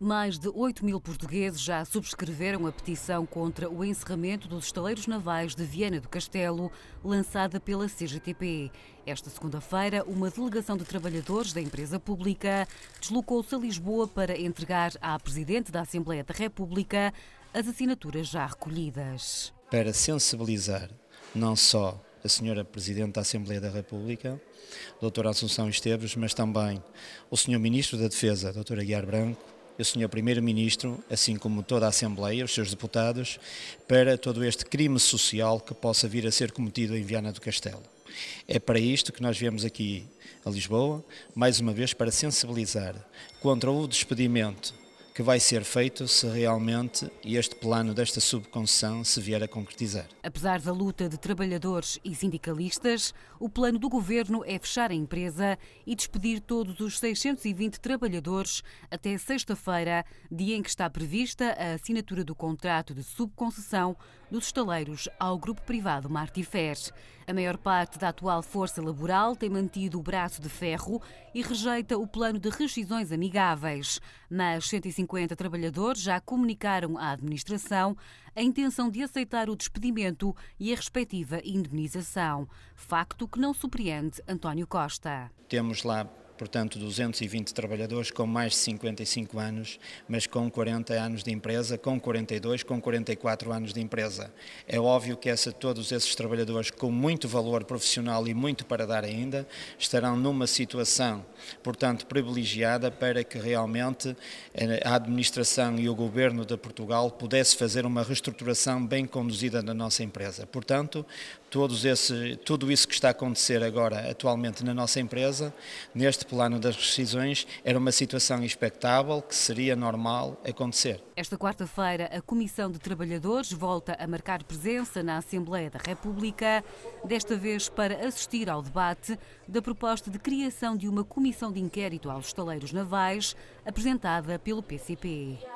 Mais de 8 mil portugueses já subscreveram a petição contra o encerramento dos estaleiros navais de Viana do Castelo, lançada pela CGTP. Esta segunda-feira, uma delegação de trabalhadores da empresa pública deslocou-se a Lisboa para entregar à Presidente da Assembleia da República as assinaturas já recolhidas. Para sensibilizar não só a senhora Presidente da Assembleia da República, doutora Assunção Esteves, mas também o senhor Ministro da Defesa, Doutora Aguiar Branco, o Sr. Primeiro-Ministro, assim como toda a Assembleia, os seus deputados, para todo este crime social que possa vir a ser cometido em Viana do Castelo. É para isto que nós viemos aqui a Lisboa, mais uma vez, para sensibilizar contra o despedimento que vai ser feito se realmente este plano desta subconcessão se vier a concretizar. Apesar da luta de trabalhadores e sindicalistas, o plano do governo é fechar a empresa e despedir todos os 620 trabalhadores até sexta-feira, dia em que está prevista a assinatura do contrato de subconcessão dos estaleiros ao grupo privado Martifer. A maior parte da atual força laboral tem mantido o braço de ferro e rejeita o plano de rescisões amigáveis, mas 150 50 trabalhadores já comunicaram à administração a intenção de aceitar o despedimento e a respectiva indemnização. Facto que não surpreende António Costa. Temos lá portanto 220 trabalhadores com mais de 55 anos, mas com 40 anos de empresa, com 42, com 44 anos de empresa. É óbvio que essa, todos esses trabalhadores com muito valor profissional e muito para dar ainda, estarão numa situação, portanto, privilegiada para que realmente eh, a administração e o governo de Portugal pudesse fazer uma reestruturação bem conduzida na nossa empresa. Portanto, todos esse, tudo isso que está a acontecer agora atualmente na nossa empresa, neste neste plano das rescisões era uma situação expectável que seria normal acontecer. Esta quarta-feira, a Comissão de Trabalhadores volta a marcar presença na Assembleia da República, desta vez para assistir ao debate da proposta de criação de uma comissão de inquérito aos estaleiros navais apresentada pelo PCP.